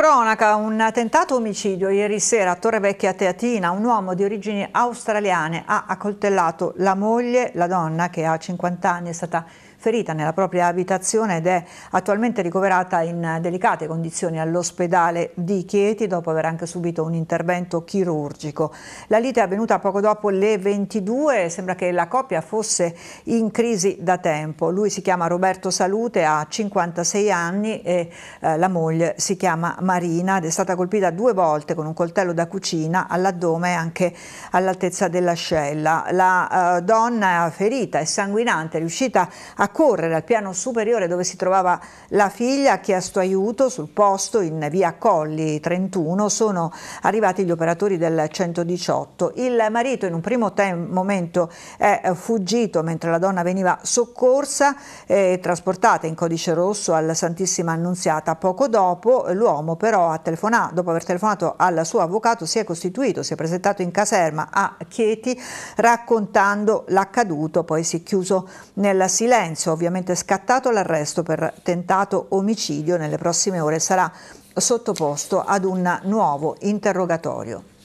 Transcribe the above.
cronaca, un attentato omicidio ieri sera a Torre Vecchia Teatina. Un uomo di origini australiane ha accoltellato la moglie, la donna che ha 50 anni è stata ferita nella propria abitazione ed è attualmente ricoverata in delicate condizioni all'ospedale di Chieti dopo aver anche subito un intervento chirurgico. La lite è avvenuta poco dopo le 22, e sembra che la coppia fosse in crisi da tempo. Lui si chiama Roberto Salute, ha 56 anni e eh, la moglie si chiama Marina ed è stata colpita due volte con un coltello da cucina all'addome e anche all'altezza dell'ascella. La eh, donna ferita e sanguinante è riuscita a a correre al piano superiore dove si trovava la figlia, ha chiesto aiuto sul posto in via Colli 31, sono arrivati gli operatori del 118. Il marito in un primo momento è fuggito mentre la donna veniva soccorsa e trasportata in codice rosso alla Santissima Annunziata. Poco dopo l'uomo però dopo aver telefonato al suo avvocato, si è costituito, si è presentato in caserma a Chieti raccontando l'accaduto, poi si è chiuso nel silenzio silenzio, ovviamente scattato l'arresto per tentato omicidio, nelle prossime ore sarà sottoposto ad un nuovo interrogatorio.